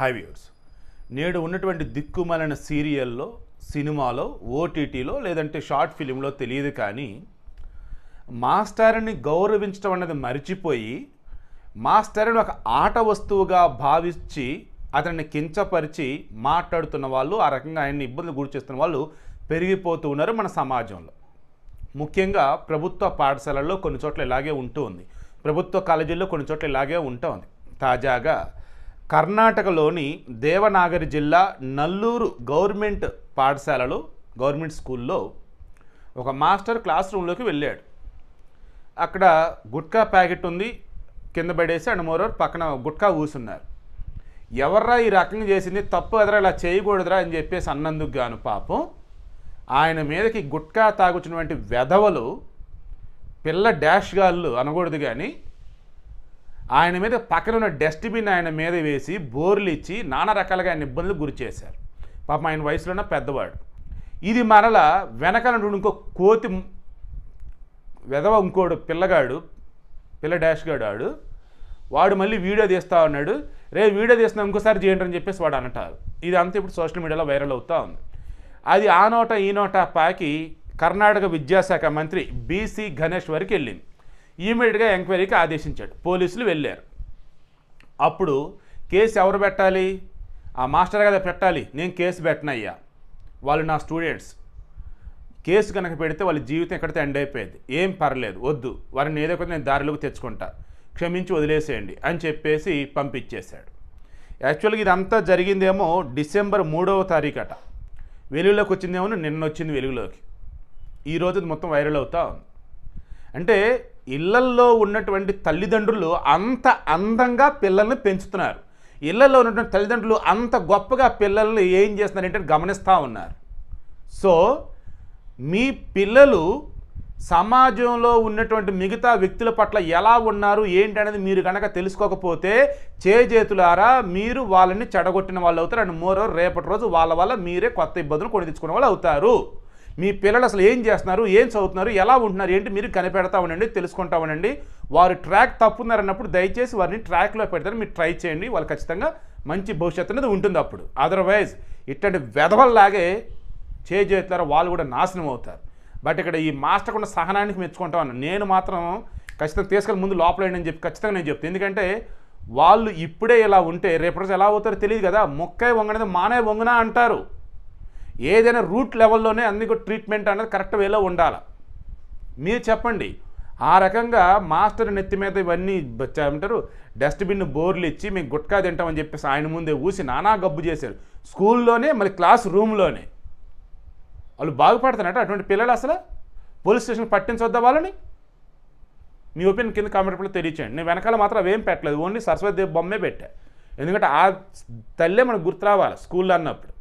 high viewers నేడు ఉన్నటువంటి దిక్కుమలన సీరియల్లో సినిమాలో ఓటీటీలో లేదంటే షార్ట్ ఫిలింలో తెలియదు కానీ మాస్టర్ని గౌరవించడం అనేది మర్చిపోయి మాస్టర్ని ఒక ఆట వస్తువుగా భావించి అతన్ని కించపరిచి మాట్లాడుతున్న వాళ్ళు ఆ రకంగా ఆయన్ని ఇబ్బందులు గురి చేస్తున్న వాళ్ళు పెరిగిపోతూ ఉన్నారు మన సమాజంలో ముఖ్యంగా ప్రభుత్వ పాఠశాలల్లో కొన్ని చోట్ల ఇలాగే ఉంటూ ఉంది ప్రభుత్వ కాలేజీల్లో కొన్ని చోట్ల ఇలాగే ఉంటూ ఉంది తాజాగా కర్ణాటకలోని దేవనాగరి జిల్లా నల్లూరు గవర్నమెంట్ పాఠశాలలో గవర్నమెంట్ స్కూల్లో ఒక మాస్టర్ క్లాస్ రూమ్లోకి వెళ్ళాడు అక్కడ గుట్కా ప్యాకెట్ ఉంది కింద పడేసి అండ్ పక్కన గుట్కా ఊసున్నారు ఎవర్రా ఈ రకంగా చేసింది తప్పు ఎదరా ఇలా చేయకూడదురా అని చెప్పేసి అన్నందుకు గాను పాపం ఆయన మీదకి గుట్కా తాగుచినటువంటి వెధవలు పిల్ల డాష్ గాళ్ళు అనకూడదు కానీ ఆయన మీద పక్కన ఉన్న డస్ట్బిన్ ఆయన మీద వేసి బోర్లు ఇచ్చి నానా రకాలుగా ఆయన ఇబ్బందులు గురి చేశారు పాపం ఆయన వయసులో పెద్దవాడు ఇది మరల వెనకనడు ఇంకో కోతి వెదవ ఇంకోడు పిల్లగాడు పిల్ల డాష్గాడు ఆడు వాడు మళ్ళీ వీడియో తీస్తా ఉన్నాడు రే వీడియో తీస్తున్నా ఇంకోసారి చేయండి అని చెప్పేసి వాడు అంటారు ఇది అంతా ఇప్పుడు సోషల్ మీడియాలో వైరల్ అవుతూ ఉంది అది ఆ నోట ఈ నోట పాకి కర్ణాటక విద్యాశాఖ మంత్రి బీసీ గణేష్ వరకు వెళ్ళింది ఇమీడియట్గా ఎంక్వైరీకి ఆదేశించాడు పోలీసులు వెళ్ళారు అప్పుడు కేసు ఎవరు పెట్టాలి ఆ మాస్టర్ కదా పెట్టాలి నేను కేసు పెట్టినయ్యా వాళ్ళు నా స్టూడెంట్స్ కేసు కనుక పెడితే వాళ్ళ జీవితం ఎక్కడితే ఎండ్ అయిపోయేది ఏం పర్లేదు వద్దు వారిని ఏదో ఒకటి నేను దారిలోకి తెచ్చుకుంటా క్షమించి వదిలేసేయండి అని చెప్పేసి పంపించేశాడు యాక్చువల్గా ఇదంతా జరిగిందేమో డిసెంబర్ మూడవ తారీఖు అట వెలుగులోకి వచ్చిందేమో నిన్న వచ్చింది వెలుగులోకి ఈరోజు మొత్తం వైరల్ అవుతా ఉంది అంటే ఇళ్లల్లో ఉన్నటువంటి తల్లిదండ్రులు అంత అందంగా పిల్లల్ని పెంచుతున్నారు ఇళ్లలో ఉన్నటువంటి తల్లిదండ్రులు అంత గొప్పగా పిల్లల్ని ఏం చేస్తున్నారంటే గమనిస్తూ ఉన్నారు సో మీ పిల్లలు సమాజంలో ఉన్నటువంటి మిగతా వ్యక్తుల పట్ల ఎలా ఉన్నారు ఏంటనేది మీరు కనుక తెలుసుకోకపోతే చేతులారా మీరు వాళ్ళని చెడగొట్టిన వాళ్ళు అవుతారు అండ్ మోరో రేపటి రోజు వాళ్ళ వల్ల మీరే కొత్త ఇబ్బందులు కొని తెచ్చుకునే వాళ్ళు అవుతారు మీ పిల్లలు అసలు ఏం చేస్తున్నారు ఏం చదువుతున్నారు ఎలా ఉంటున్నారు ఏంటి మీరు కనిపెడతా ఉండండి తెలుసుకుంటా ఉండండి వారు ట్రాక్ తప్పున్నారన్నప్పుడు దయచేసి వారిని ట్రాక్లో పెడతారు మీరు ట్రై చేయండి వాళ్ళు ఖచ్చితంగా మంచి భవిష్యత్తు అనేది ఉంటుంది అప్పుడు అదర్వైజ్ ఇట్లాంటి వెధవల్లాగే చేజేతున్నారు వాళ్ళు కూడా నాశనం అవుతారు బట్ ఇక్కడ ఈ మాస్టర్ కూడా సహనానికి మెచ్చుకుంటా ఉన్నాను నేను మాత్రం ఖచ్చితంగా తీసుకెళ్ళి ముందు లోపలేండి అని చెప్పి ఖచ్చితంగా నేను చెప్తాను ఎందుకంటే వాళ్ళు ఇప్పుడే ఇలా ఉంటే రేపటి ఎలా అవుతారో తెలియదు కదా మొక్కే వంగనేది మానే వంగునా అంటారు ఏదైనా రూట్ లెవెల్లోనే అన్ని ట్రీట్మెంట్ అనేది కరెక్ట్ వేలో ఉండాలి మీరు చెప్పండి ఆ రకంగా మాస్టర్ నెత్తి మీద ఇవన్నీ ఏమంటారు డస్ట్బిన్ బోర్లు ఇచ్చి మేము గుట్కా తింటామని చెప్పేసి ఆయన ముందే ఊసి నానా గబ్బు చేశారు స్కూల్లోనే మళ్ళీ క్లాస్ రూమ్లోనే వాళ్ళు బాగుపడుతున్నట్టు అటువంటి పిల్లలు అసలు పోలీస్ స్టేషన్ పట్టించొద్దా వాళ్ళని మీ ఒపీనియన్ కింద కామెంట్లో తెలియచేయండి నేను వెనకాల మాత్రం అవేం పెట్టలేదు ఓన్లీ సరస్వతి బొమ్మే పెట్టా ఎందుకంటే ఆ తల్లే మనకు గుర్తు రావాలి స్కూల్లో అన్నప్పుడు